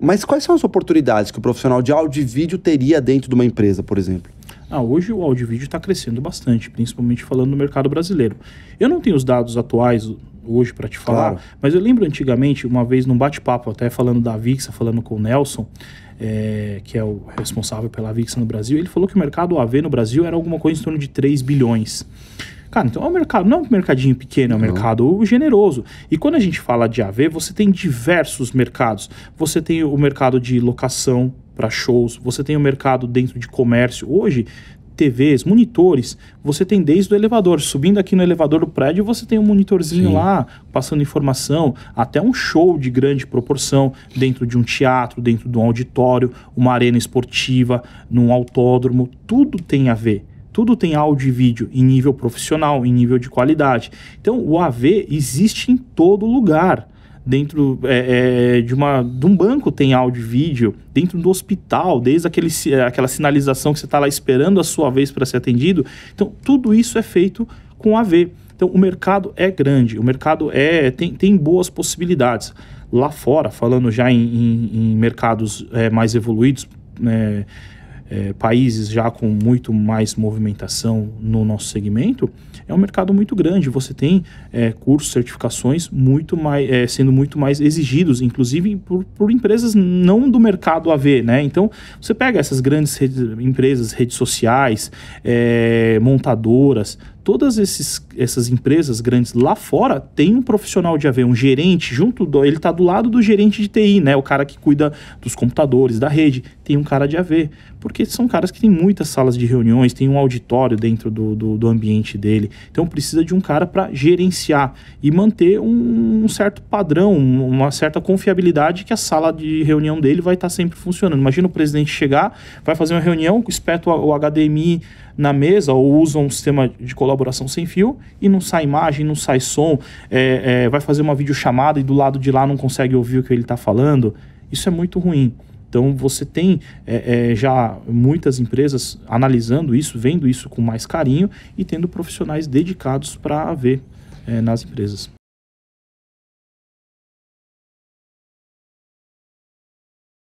Mas quais são as oportunidades que o profissional de áudio e vídeo teria dentro de uma empresa, por exemplo? Ah, hoje o áudio e vídeo está crescendo bastante, principalmente falando no mercado brasileiro. Eu não tenho os dados atuais hoje para te falar, claro. mas eu lembro antigamente, uma vez num bate-papo, até falando da Avixa, falando com o Nelson, é, que é o responsável pela Avixa no Brasil, ele falou que o mercado AV no Brasil era alguma coisa em torno de 3 bilhões. Cara, então é um mercado, não é um mercadinho pequeno, é um não. mercado generoso. E quando a gente fala de AV, você tem diversos mercados. Você tem o mercado de locação para shows, você tem o mercado dentro de comércio. Hoje, TVs, monitores, você tem desde o elevador. Subindo aqui no elevador do prédio, você tem um monitorzinho Sim. lá, passando informação, até um show de grande proporção, dentro de um teatro, dentro de um auditório, uma arena esportiva, num autódromo, tudo tem a ver. Tudo tem áudio e vídeo em nível profissional, em nível de qualidade. Então, o AV existe em todo lugar dentro é, é, de, uma, de um banco tem áudio e vídeo, dentro do hospital, desde aquele, é, aquela sinalização que você está lá esperando a sua vez para ser atendido. Então, tudo isso é feito com AV. Então, o mercado é grande, o mercado é tem, tem boas possibilidades. Lá fora, falando já em, em, em mercados é, mais evoluídos, né, é, países já com muito mais movimentação no nosso segmento, é um mercado muito grande. Você tem é, cursos, certificações muito mais, é, sendo muito mais exigidos, inclusive por, por, empresas não do mercado AV, né? Então, você pega essas grandes redes, empresas, redes sociais, é, montadoras, todas esses, essas empresas grandes lá fora tem um profissional de AV, um gerente junto do, ele está do lado do gerente de TI, né? O cara que cuida dos computadores, da rede, tem um cara de AV, porque são caras que têm muitas salas de reuniões, tem um auditório dentro do, do, do ambiente dele, então precisa de um cara para gerenciar e manter um, um, certo padrão, uma certa confiabilidade que a sala de reunião dele vai estar tá sempre funcionando. Imagina o presidente chegar, vai fazer uma reunião, espeta o HDMI na mesa ou usa um sistema de colaboração colaboração sem fio e não sai imagem, não sai som, é, é, vai fazer uma videochamada e do lado de lá não consegue ouvir o que ele está falando. Isso é muito ruim. Então você tem é, é, já muitas empresas analisando isso, vendo isso com mais carinho e tendo profissionais dedicados para ver é, nas empresas.